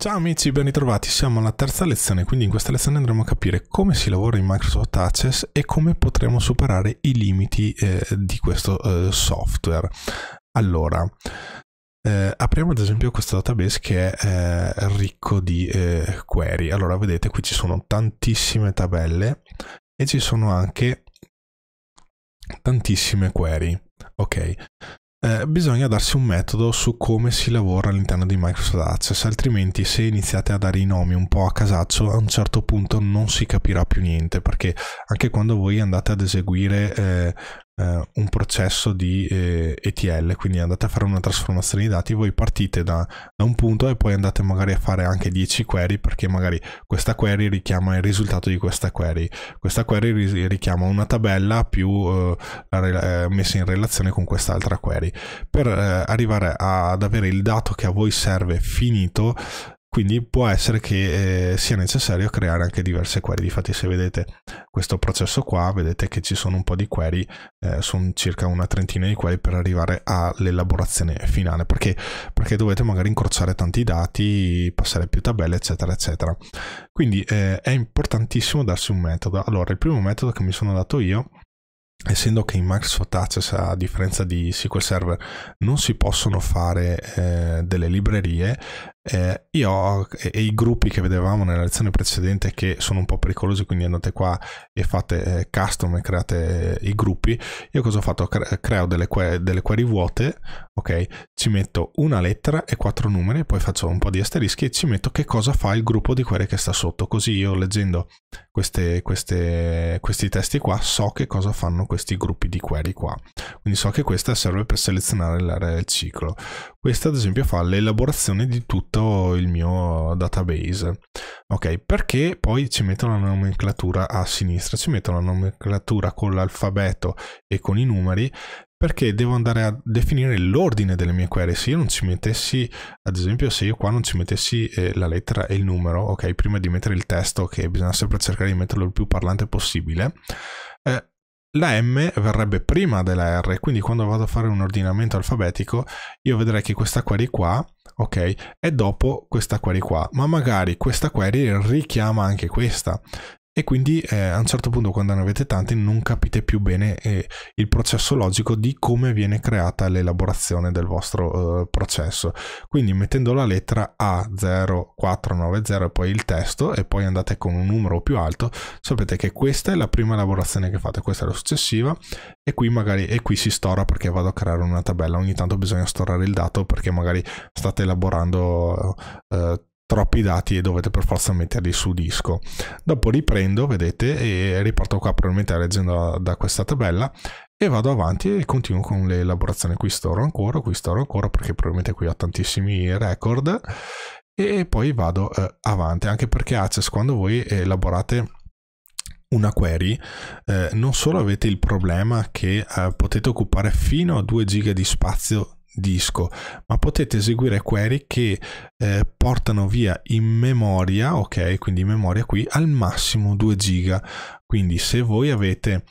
Ciao amici, ben ritrovati. Siamo alla terza lezione, quindi in questa lezione andremo a capire come si lavora in Microsoft Access e come potremo superare i limiti eh, di questo eh, software. Allora, eh, apriamo ad esempio questo database che è eh, ricco di eh, query. Allora, vedete qui ci sono tantissime tabelle e ci sono anche tantissime query. Ok, eh, bisogna darsi un metodo su come si lavora all'interno di Microsoft Access, altrimenti se iniziate a dare i nomi un po' a casaccio a un certo punto non si capirà più niente, perché anche quando voi andate ad eseguire eh, eh, un processo di eh, ETL, quindi andate a fare una trasformazione di dati, voi partite da, da, un punto e poi andate magari a fare anche 10 query perché magari questa query richiama il risultato di questa query, questa query richiama una tabella più eh, eh, messa in relazione con quest'altra query. Per eh, arrivare a, ad avere il dato che a voi serve finito, quindi può essere che eh, sia necessario creare anche diverse query. infatti se vedete questo processo qua, vedete che ci sono un po' di query, eh, sono circa una trentina di query per arrivare all'elaborazione finale. Perché? Perché dovete magari incrociare tanti dati, passare più tabelle, eccetera, eccetera. Quindi eh, è importantissimo darsi un metodo. Allora, il primo metodo che mi sono dato io essendo che in Microsoft Access a differenza di SQL Server non si possono fare eh, delle librerie eh, io e, e, i gruppi che vedevamo nella lezione precedente che sono un po' pericolosi, quindi andate qua e fate eh, custom e create eh, i gruppi, io cosa ho fatto? Cre creo delle, que delle, query vuote, ok? Ci metto una lettera e quattro numeri, poi faccio un po' di asterischi e ci metto che cosa fa il gruppo di query che sta sotto, così io leggendo queste, queste, questi testi qua so che cosa fanno questi gruppi di query qua. Quindi so che questa serve per selezionare l'area del ciclo. Questa ad esempio fa l'elaborazione di tutto il mio database. Ok, perché poi ci metto la nomenclatura a sinistra, ci metto la nomenclatura con l'alfabeto e con i numeri perché devo andare a definire l'ordine delle mie query. Se io non ci mettessi, ad esempio, se io qua non ci mettessi eh, la lettera e il numero, ok, prima di mettere il testo, che bisogna sempre cercare di metterlo il più parlante possibile, eh, la M verrebbe prima della R, quindi quando vado a fare un ordinamento alfabetico io vedrei che questa query qua, ok, è dopo questa query qua, ma magari questa query richiama anche questa e quindi eh, a un certo punto quando ne avete tante non capite più bene eh, il processo logico di come viene creata l'elaborazione del vostro eh, processo. Quindi mettendo la lettera A0490 e poi il testo e poi andate con un numero più alto, sapete che questa è la prima elaborazione che fate, questa è la successiva e qui magari e qui si stora perché vado a creare una tabella, ogni tanto bisogna storare il dato perché magari state elaborando eh, troppi dati e dovete per forza metterli su disco. Dopo riprendo, vedete, e riporto qua probabilmente leggendo da questa tabella e vado avanti e continuo con le elaborazioni. Qui storo ancora, qui storo ancora perché probabilmente qui ho tantissimi record e poi vado eh, avanti, anche perché Access quando voi elaborate una query, eh, non solo avete il problema che eh, potete occupare fino a 2 giga di spazio disco, ma potete eseguire query che eh, portano via in memoria, ok, quindi in memoria qui al massimo 2 giga. Quindi se voi avete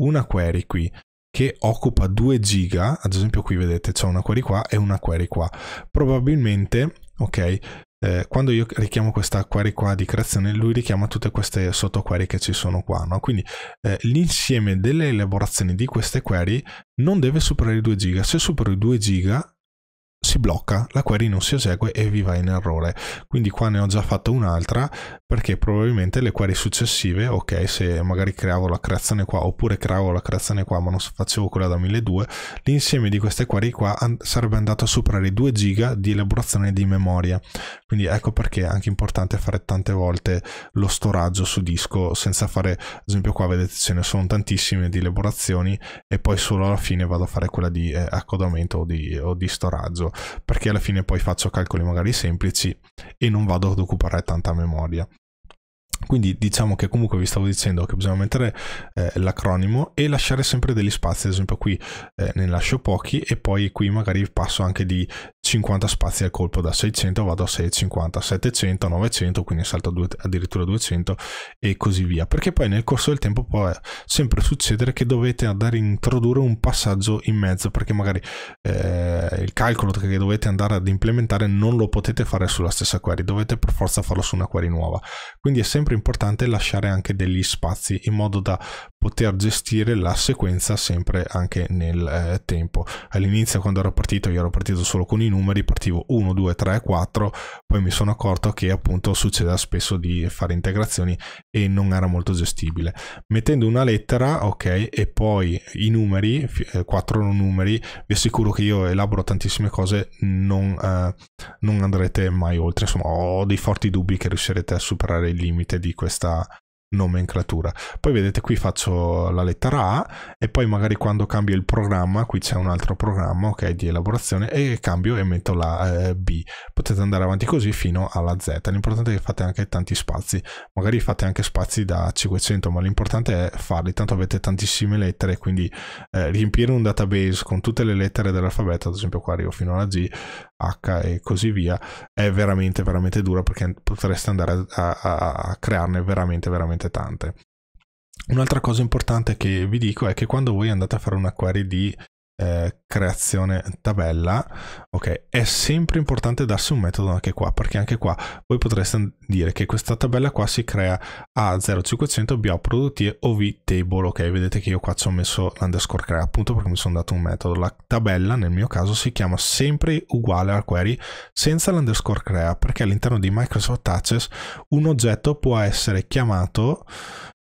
una query qui che occupa 2 giga, ad esempio qui vedete c'è una query qua e una query qua, probabilmente, ok, eh, quando io richiamo questa query qua di creazione, lui richiama tutte queste sottoquery che ci sono qua, no? Quindi eh, l'insieme delle elaborazioni di queste query non deve superare i 2 giga. Se supero i 2 giga, si blocca, la query non si esegue e vi va in errore. Quindi qua ne ho già fatto un'altra perché probabilmente le query successive, ok, se magari creavo la creazione qua oppure creavo la creazione qua ma non facevo quella da 1002, l'insieme di queste query qua sarebbe andato a superare i 2 giga di elaborazione di memoria. Quindi ecco perché è anche importante fare tante volte lo storaggio su disco senza fare, ad esempio qua vedete ce ne sono tantissime di elaborazioni e poi solo alla fine vado a fare quella di eh, accodamento o di, o di storaggio perché alla fine poi faccio calcoli magari semplici e non vado ad occupare tanta memoria. Quindi diciamo che comunque vi stavo dicendo che bisogna mettere eh, l'acronimo e lasciare sempre degli spazi, ad esempio qui eh, ne lascio pochi e poi qui magari passo anche di 50 spazi al colpo da 600 vado a 650 700 900 quindi salto due, addirittura 200 e così via perché poi nel corso del tempo può eh, sempre succedere che dovete andare a introdurre un passaggio in mezzo perché magari eh, il calcolo che dovete andare ad implementare non lo potete fare sulla stessa query dovete per forza farlo su una query nuova quindi è sempre importante lasciare anche degli spazi in modo da poter gestire la sequenza sempre anche nel eh, tempo. All'inizio quando ero partito, io ero partito solo con i numeri, partivo 1, 2, 3, 4, poi mi sono accorto che appunto succedeva spesso di fare integrazioni e non era molto gestibile. Mettendo una lettera, ok, e poi i numeri, eh, 4 numeri, vi assicuro che io elaboro tantissime cose, non, eh, non andrete mai oltre, insomma ho dei forti dubbi che riuscirete a superare il limite di questa nomenclatura. Poi vedete qui faccio la lettera A e poi magari quando cambio il programma, qui c'è un altro programma ok, di elaborazione e cambio e metto la eh, B. Potete andare avanti così fino alla Z. L'importante è che fate anche tanti spazi, magari fate anche spazi da 500, ma l'importante è farli, tanto avete tantissime lettere, quindi eh, riempire un database con tutte le lettere dell'alfabeto, ad esempio qua arrivo fino alla G, H e così via, è veramente veramente dura perché potreste andare a, a, a crearne veramente veramente veramente tante. Un'altra cosa importante che vi dico è che quando voi andate a fare una query di eh, creazione tabella, ok, è sempre importante darsi un metodo anche qua, perché anche qua voi potreste dire che questa tabella qua si crea a 0500 bio prodotti o v table, ok, vedete che io qua ci ho messo l'underscore crea appunto perché mi sono dato un metodo, la tabella nel mio caso si chiama sempre uguale al query senza l'underscore crea, perché all'interno di Microsoft Access un oggetto può essere chiamato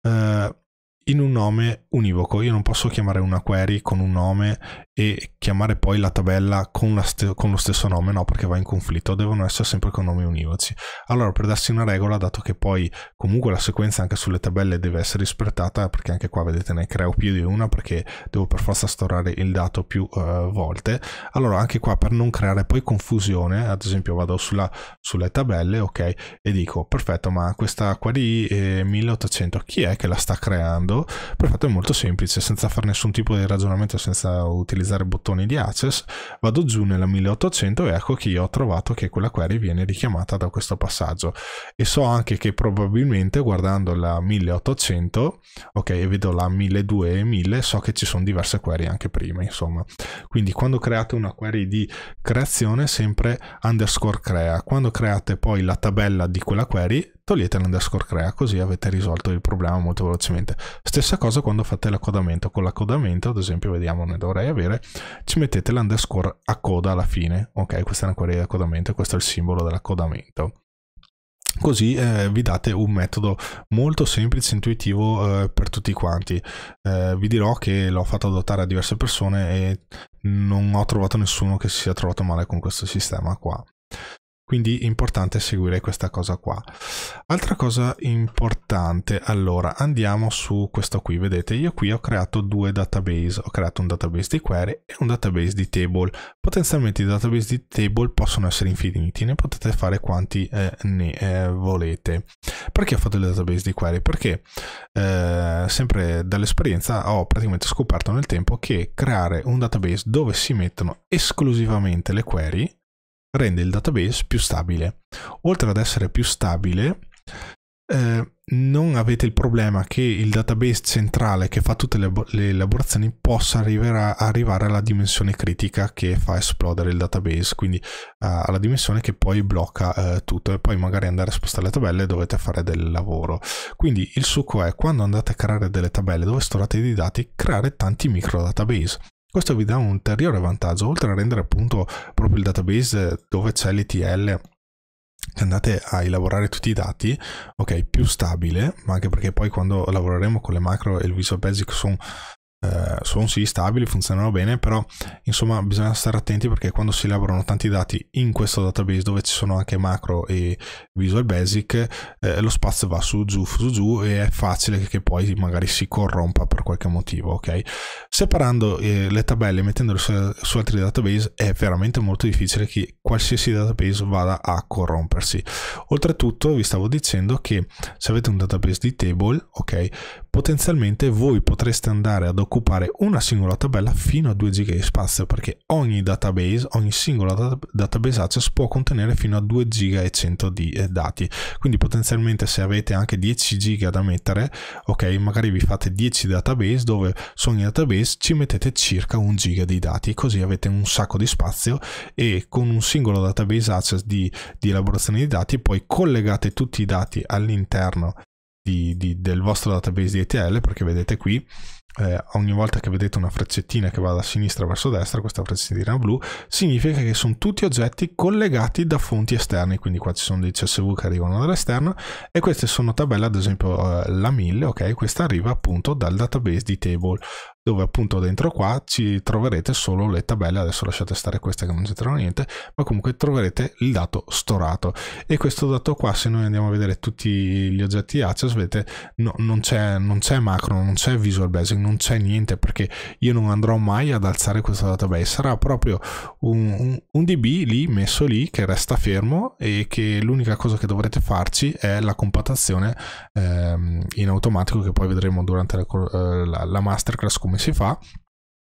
eh, in un nome univoco. Io non posso chiamare una query con un nome e chiamare poi la tabella con, la st- con, lo stesso nome, no, perché va in conflitto, devono essere sempre con nomi univoci. Allora, per darsi una regola, dato che poi comunque la sequenza anche sulle tabelle deve essere rispettata, perché anche qua vedete ne creo più di una, perché devo per forza storare il dato più uh, volte, allora anche qua per non creare poi confusione, ad esempio vado sulla, sulle tabelle, ok, e dico, perfetto, ma questa query eh, 1800 chi è che la sta creando? comando, per fatto è molto semplice, senza fare nessun tipo di ragionamento, senza utilizzare bottoni di access, vado giù nella 1800 e ecco che io ho trovato che quella query viene richiamata da questo passaggio. E so anche che probabilmente guardando la 1800, ok, e vedo la 1200 e 1000, so che ci sono diverse query anche prima, insomma. Quindi quando create una query di creazione, sempre underscore crea. Quando create poi la tabella di quella query, togliete l'underscore crea così avete risolto il problema molto velocemente stessa cosa quando fate l'accodamento con l'accodamento ad esempio vediamo ne dovrei avere ci mettete l'underscore a coda alla fine ok questa è una query di accodamento e questo è il simbolo dell'accodamento Così eh, vi date un metodo molto semplice e intuitivo eh, per tutti quanti. Eh, vi dirò che l'ho fatto adottare a diverse persone e non ho trovato nessuno che si sia trovato male con questo sistema qua. Quindi è importante seguire questa cosa qua. Altra cosa importante, allora andiamo su questo qui, vedete io qui ho creato due database, ho creato un database di query e un database di table. Potenzialmente i database di table possono essere infiniti, ne potete fare quanti eh, ne eh, volete. Perché ho fatto il database di query? Perché eh, sempre dall'esperienza ho praticamente scoperto nel tempo che creare un database dove si mettono esclusivamente le query rende il database più stabile. Oltre ad essere più stabile, eh, non avete il problema che il database centrale che fa tutte le, le elaborazioni possa arrivare, arrivare alla dimensione critica che fa esplodere il database, quindi eh, alla dimensione che poi blocca eh, tutto e poi magari andare a spostare le tabelle dovete fare del lavoro. Quindi il succo è quando andate a creare delle tabelle dove storate dei dati, creare tanti micro database. Questo vi dà un ulteriore vantaggio, oltre a rendere appunto proprio il database dove c'è l'ETL che andate a elaborare tutti i dati, ok, più stabile, ma anche perché poi quando lavoreremo con le macro e il Visual Basic sono eh, sono sì stabili, funzionano bene, però insomma bisogna stare attenti perché quando si elaborano tanti dati in questo database dove ci sono anche macro e Visual Basic, eh, lo spazio va su giù, su giù e è facile che poi magari si corrompa per qualche motivo, ok? Separando eh, le tabelle e mettendole su, su, altri database è veramente molto difficile che qualsiasi database vada a corrompersi. Oltretutto vi stavo dicendo che se avete un database di table, ok, potenzialmente voi potreste andare ad occupare una singola tabella fino a 2 GB di spazio perché ogni database, ogni singola dat database access può contenere fino a 2 GB e 100 di eh, dati. Quindi potenzialmente se avete anche 10 GB da mettere, ok, magari vi fate 10 database dove su ogni database ci mettete circa 1 GB di dati, così avete un sacco di spazio e con un singolo database access di, di elaborazione di dati poi collegate tutti i dati all'interno di, di, del vostro database di ETL perché vedete qui eh, ogni volta che vedete una freccettina che va da sinistra verso destra, questa freccettina blu, significa che sono tutti oggetti collegati da fonti esterne, quindi qua ci sono dei CSV che arrivano dall'esterno e queste sono tabelle, ad esempio eh, la 1000, ok, questa arriva appunto dal database di table dove appunto dentro qua ci troverete solo le tabelle, adesso lasciate stare queste che non c'entrano niente, ma comunque troverete il dato storato e questo dato qua se noi andiamo a vedere tutti gli oggetti Access vedete no, non c'è macro, non c'è Visual Basic, non c'è niente perché io non andrò mai ad alzare questo database, sarà proprio un, un, DB lì messo lì che resta fermo e che l'unica cosa che dovrete farci è la compattazione ehm, in automatico che poi vedremo durante la, eh, la masterclass come come si fa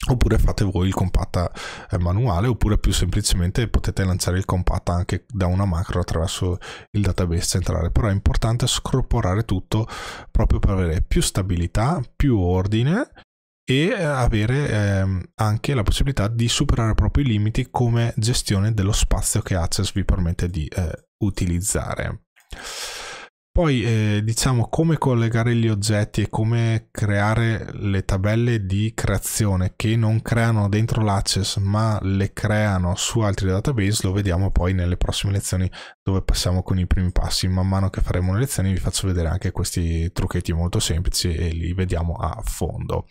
oppure fate voi il compatta eh, manuale oppure più semplicemente potete lanciare il compatta anche da una macro attraverso il database centrale però è importante scorporare tutto proprio per avere più stabilità più ordine e eh, avere ehm, anche la possibilità di superare proprio i limiti come gestione dello spazio che Access vi permette di eh, utilizzare poi eh, diciamo come collegare gli oggetti e come creare le tabelle di creazione che non creano dentro l'access ma le creano su altri database lo vediamo poi nelle prossime lezioni dove passiamo con i primi passi. Man mano che faremo le lezioni vi faccio vedere anche questi trucchetti molto semplici e li vediamo a fondo.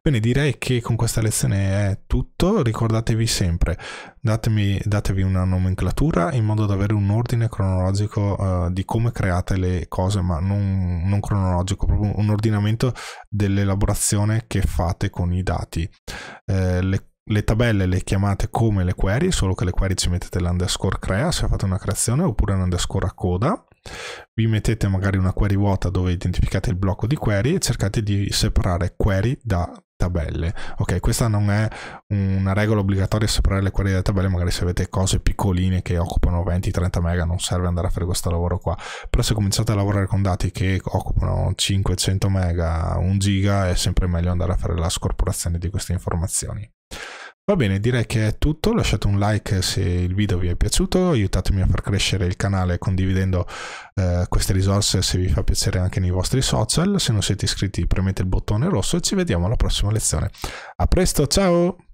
Bene direi che con questa lezione è tutto, ricordatevi sempre Datemi, datevi una nomenclatura in modo da avere un ordine cronologico uh, di come create le cose, ma non, non cronologico, proprio un ordinamento dell'elaborazione che fate con i dati. Eh, le le tabelle le chiamate come le query, solo che le query ci mettete l'underscore crea se fate una creazione oppure un underscore a coda. Vi mettete magari una query vuota dove identificate il blocco di query e cercate di separare query da tabelle. Ok, questa non è una regola obbligatoria separare le query dalle tabelle, magari se avete cose piccoline che occupano 20-30 mega non serve andare a fare questo lavoro qua, però se cominciate a lavorare con dati che occupano 500 mega, 1 giga è sempre meglio andare a fare la scorporazione di queste informazioni. Va bene, direi che è tutto, lasciate un like se il video vi è piaciuto, aiutatemi a far crescere il canale condividendo eh, queste risorse se vi fa piacere anche nei vostri social, se non siete iscritti premete il bottone rosso e ci vediamo alla prossima lezione. A presto, ciao!